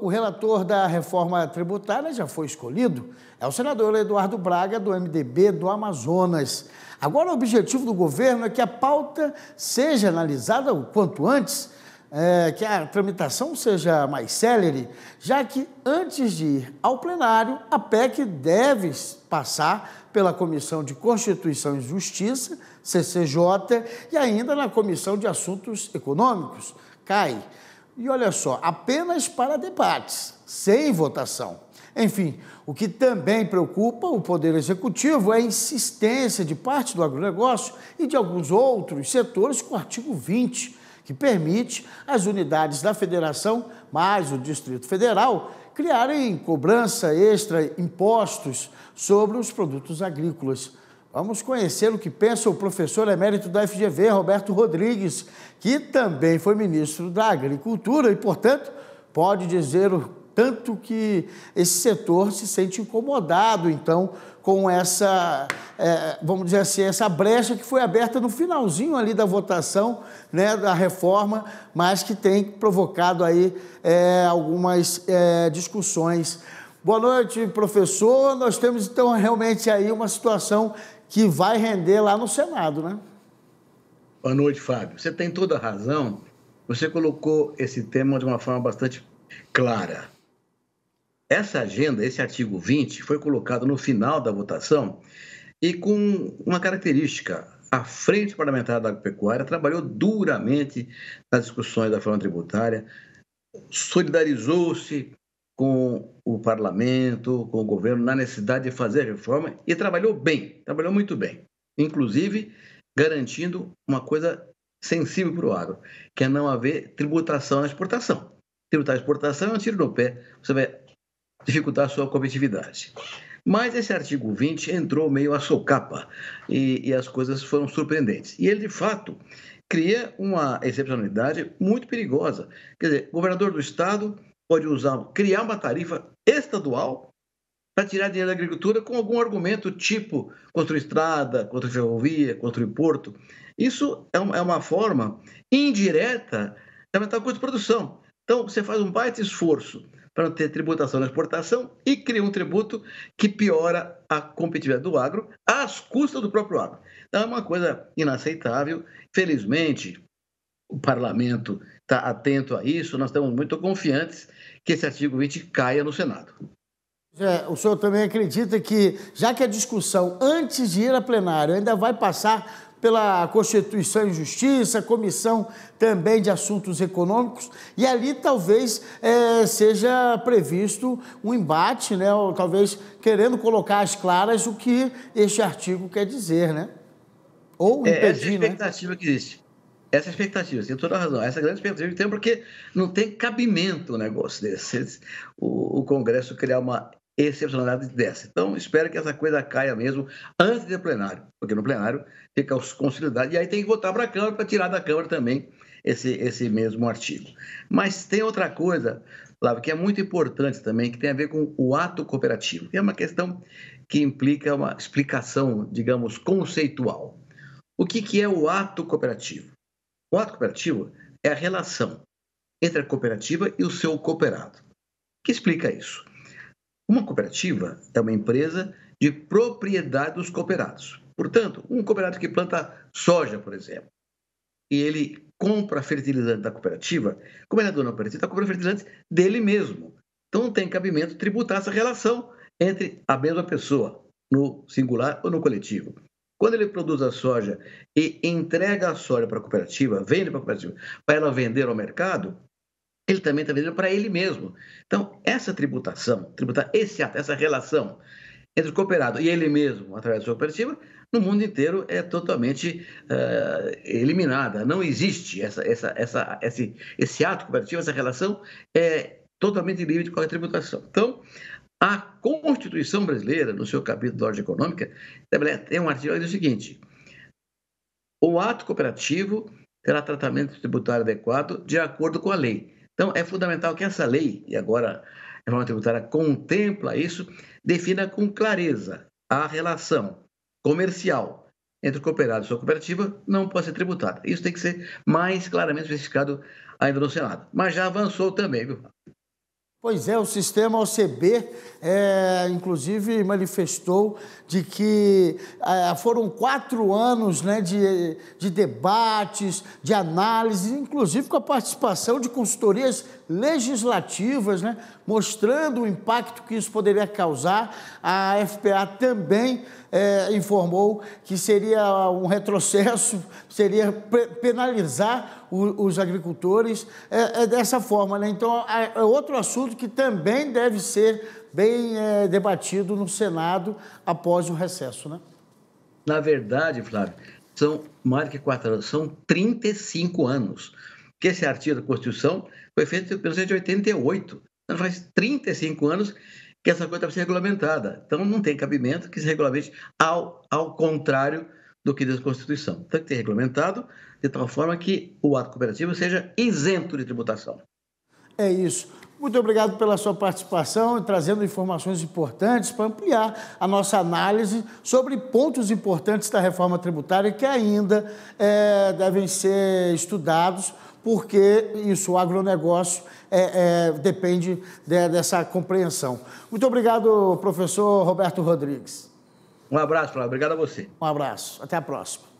O relator da reforma tributária já foi escolhido, é o senador Eduardo Braga, do MDB do Amazonas. Agora, o objetivo do governo é que a pauta seja analisada o quanto antes, é, que a tramitação seja mais célere, já que antes de ir ao plenário, a PEC deve passar pela Comissão de Constituição e Justiça, CCJ, e ainda na Comissão de Assuntos Econômicos, CAI. E olha só, apenas para debates, sem votação. Enfim, o que também preocupa o Poder Executivo é a insistência de parte do agronegócio e de alguns outros setores com o artigo 20, que permite às unidades da Federação, mais o Distrito Federal, criarem cobrança extra, impostos sobre os produtos agrícolas. Vamos conhecer o que pensa o professor emérito da FGV, Roberto Rodrigues, que também foi ministro da Agricultura e, portanto, pode dizer o tanto que esse setor se sente incomodado, então, com essa, é, vamos dizer assim, essa brecha que foi aberta no finalzinho ali da votação, né, da reforma, mas que tem provocado aí é, algumas é, discussões. Boa noite, professor. Nós temos, então, realmente aí uma situação que vai render lá no Senado, né? Boa noite, Fábio. Você tem toda a razão. Você colocou esse tema de uma forma bastante clara. Essa agenda, esse artigo 20, foi colocado no final da votação e com uma característica. A Frente Parlamentar da Agropecuária trabalhou duramente nas discussões da reforma tributária, solidarizou-se com o parlamento, com o governo, na necessidade de fazer reforma e trabalhou bem, trabalhou muito bem, inclusive garantindo uma coisa sensível para o agro, que é não haver tributação na exportação. Tributar a exportação é um tiro no pé, você vai dificultar a sua competitividade. Mas esse artigo 20 entrou meio a socapa e, e, as coisas foram surpreendentes. E ele, de fato, cria uma excepcionalidade muito perigosa. Quer dizer, governador do estado pode usar, criar uma tarifa estadual para tirar dinheiro da agricultura com algum argumento tipo contra estrada, contra ferrovia, contra porto. Isso é, é uma, forma indireta de aumentar o custo de produção. Então, você faz um baita esforço para não ter tributação na exportação e cria um tributo que piora a competitividade do agro às custas do próprio agro. Então, é uma coisa inaceitável. Felizmente, o parlamento está atento a isso. Nós estamos muito confiantes que esse artigo 20 caia no Senado. É, o senhor também acredita que, já que a discussão antes de ir à plenária ainda vai passar pela Constituição e Justiça, Comissão também de Assuntos Econômicos, e ali talvez é, seja previsto um embate, né, ou talvez querendo colocar às claras o que este artigo quer dizer, né? Ou é, impedir, é, essa é a né? expectativa né? que existe. Essa é expectativa, você assim, tem toda a razão. Essa é grande expectativa que tem, porque não tem cabimento um negócio desse. O, o Congresso criar uma excepcionalidade dessa. Então, espero que essa coisa caia mesmo antes do plenário, porque no plenário fica os consolidados. E aí tem que votar para a Câmara, para tirar da Câmara também esse, esse mesmo artigo. Mas tem outra coisa, Flávio, que é muito importante também, que tem a ver com o ato cooperativo, que é uma questão que implica uma explicação, digamos, conceitual. O que, que é o ato cooperativo? O ato cooperativo é a relação entre a cooperativa e o seu cooperado. O que explica isso? Uma cooperativa é uma empresa de propriedade dos cooperados. Portanto, um cooperado que planta soja, por exemplo, e ele compra fertilizante da cooperativa, como ele é dono da cooperativa, está comprando dele mesmo. Então, não tem cabimento tributar essa relação entre a mesma pessoa, no singular ou no coletivo. Quando ele produz a soja e entrega a soja para a cooperativa, vende para a cooperativa, para ela vender ao mercado, ele também está vendendo para ele mesmo. Então, essa tributação, tributar esse ato, essa relação entre o cooperado e ele mesmo, através da sua cooperativa, no mundo inteiro é totalmente uh, eliminada. Não existe essa, essa, essa, esse, esse ato cooperativo, essa relação é totalmente livre de qualquer tributação. Então, a Constituição brasileira, no seu capítulo da ordem econômica, tem um artigo que diz o seguinte: o ato cooperativo terá tratamento tributário adequado de acordo com a lei. Então, é fundamental que essa lei, e agora a reforma tributária contempla isso, defina com clareza a relação comercial entre o cooperado e sua cooperativa não pode ser tributada. Isso tem que ser mais claramente especificado ainda no Senado. Mas já avançou também, viu? Pois é, o sistema OCB, é, inclusive, manifestou de que é, foram quatro anos né, de, de debates, de análises, inclusive com a participação de consultorias legislativas, né, mostrando o impacto que isso poderia causar. A FPA também é, informou que seria um retrocesso, seria penalizar o, os agricultores é, é, dessa forma. Né? Então, é, é outro assunto assunto que também deve ser bem é, debatido no Senado após o recesso, né? Na verdade, Flávio, são mais do que quatro anos, são 35 anos. que esse artigo da Constituição foi feito em 1988. Então, faz 35 anos que essa coisa está sendo regulamentada. Então, não tem cabimento que se regulamente ao, ao contrário do que diz a Constituição. Tem que ser regulamentado de tal forma que o ato cooperativo seja isento de tributação. É isso. Muito obrigado pela sua participação e trazendo informações importantes para ampliar a nossa análise sobre pontos importantes da reforma tributária que ainda é, devem ser estudados porque isso, o agronegócio é, é, depende de, dessa compreensão. Muito obrigado, professor Roberto Rodrigues. Um abraço, Flávio. Obrigado a você. Um abraço. Até a próxima.